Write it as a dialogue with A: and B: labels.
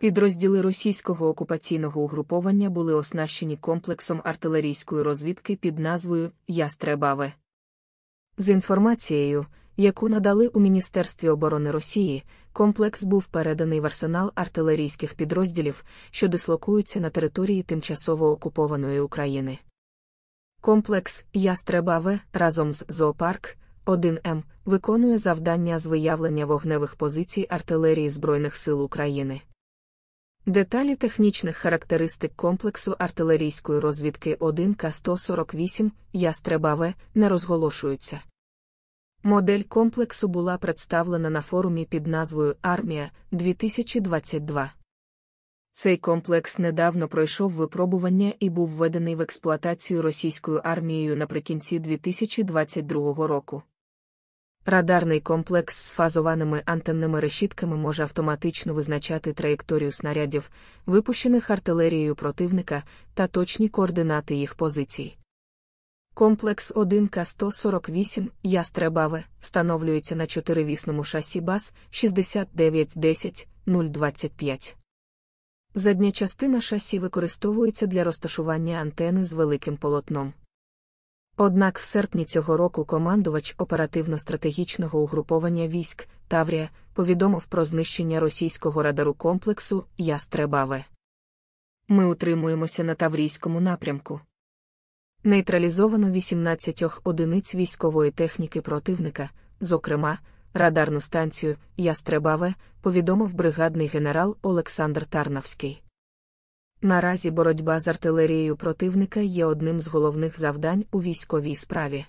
A: Підрозділи російського окупаційного угруповання були оснащені комплексом артилерійської розвідки під назвою Ястребаве. З інформацією, яку надали у Міністерстві оборони Росії, комплекс був переданий в арсенал артилерійських підрозділів, що дислокуються на території тимчасово окупованої України. Комплекс Ястребаве разом з Зоопарк 1М виконує завдання з виявлення вогневих позицій артилерії Збройних сил України. Деталі технічних характеристик комплексу артилерійської розвідки 1К148 Ястреба В не розголошуються. Модель комплексу була представлена на форумі під назвою Армія 2022. Цей комплекс недавно пройшов випробування і був введений в експлуатацію російською армією наприкінці 2022 року. Радарний комплекс з фазованими антенними решітками може автоматично визначати траєкторію снарядів, випущених артилерією противника та точні координати їх позицій. Комплекс 1К148 Ястребаве встановлюється на чотиривісному шасі БАЗ 6910 025. Задня частина шасі використовується для розташування антени з великим полотном. Однак в серпні цього року командувач оперативно-стратегічного угруповання військ Таврія повідомив про знищення російського радару комплексу Ястребаве. Ми утримуємося на таврійському напрямку. Нейтралізовано 18 одиниць військової техніки противника, зокрема, радарну станцію Ястребаве, повідомив бригадний генерал Олександр Тарнавський. Наразі боротьба з артилерією противника є одним з головних завдань у військовій справі.